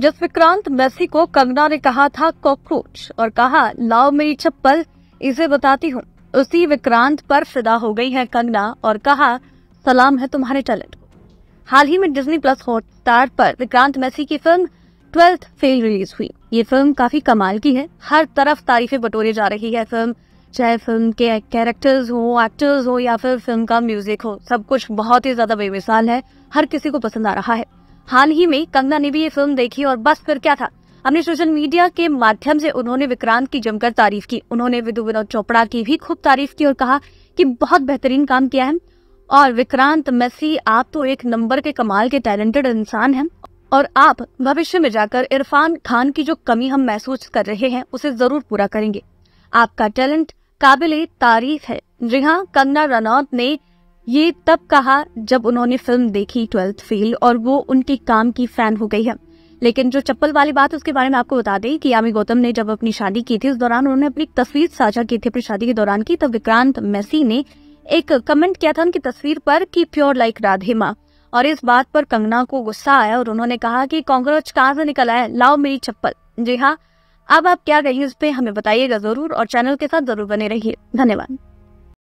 जब विक्रांत मैसी को कंगना ने कहा था कॉकरोच और कहा लाओ मेरी चप्पल इसे बताती हूँ उसी विक्रांत पर फिदा हो गई है कंगना और कहा सलाम है तुम्हारे टैलेंट को हाल ही में डिज्नी प्लस हॉटस्टार पर विक्रांत मैसी की फिल्म ट्वेल्थ फेल रिलीज हुई ये फिल्म काफी कमाल की है हर तरफ तारीफें बटोरी जा रही है फिल्म चाहे फिल्म के कैरेक्टर्स हो एक्टर्स हो या फिर फिल्म का म्यूजिक हो सब कुछ बहुत ही ज्यादा बेमिसाल है हर किसी को पसंद आ रहा है हाल ही में कंगना ने भी ये फिल्म देखी और बस फिर क्या था अपने सोशल मीडिया के माध्यम से उन्होंने विक्रांत की जमकर तारीफ की उन्होंने विधु विनोद चोपड़ा की भी खूब तारीफ की और कहा कि बहुत बेहतरीन काम किया है और विक्रांत मेसी आप तो एक नंबर के कमाल के टैलेंटेड इंसान हैं और आप भविष्य में जाकर इरफान खान की जो कमी हम महसूस कर रहे हैं उसे जरूर पूरा करेंगे आपका टैलेंट काबिल तारीफ है जी हाँ कंगना रनौत ने ये तब कहा जब उन्होंने फिल्म देखी ट्वेल्थ फेल और वो उनके काम की फैन हो गई है लेकिन जो चप्पल वाली बात उसके बारे में आपको बता दें कि यामी गौतम ने जब अपनी शादी की थी उस दौरान उन्होंने अपनी तस्वीर साझा की थी अपनी शादी के दौरान की तब विक्रांत मैसी ने एक कमेंट किया था उनकी तस्वीर पर कि प्योर लाइक राधे माँ और इस बात पर कंगना को गुस्सा आया और उन्होंने कहा कि कांग्रेस कहाँ से निकल आया लाओ मेरी चप्पल जी हाँ अब आप क्या कहिए उस पर हमें बताइएगा जरूर और चैनल के साथ जरूर बने रहिए धन्यवाद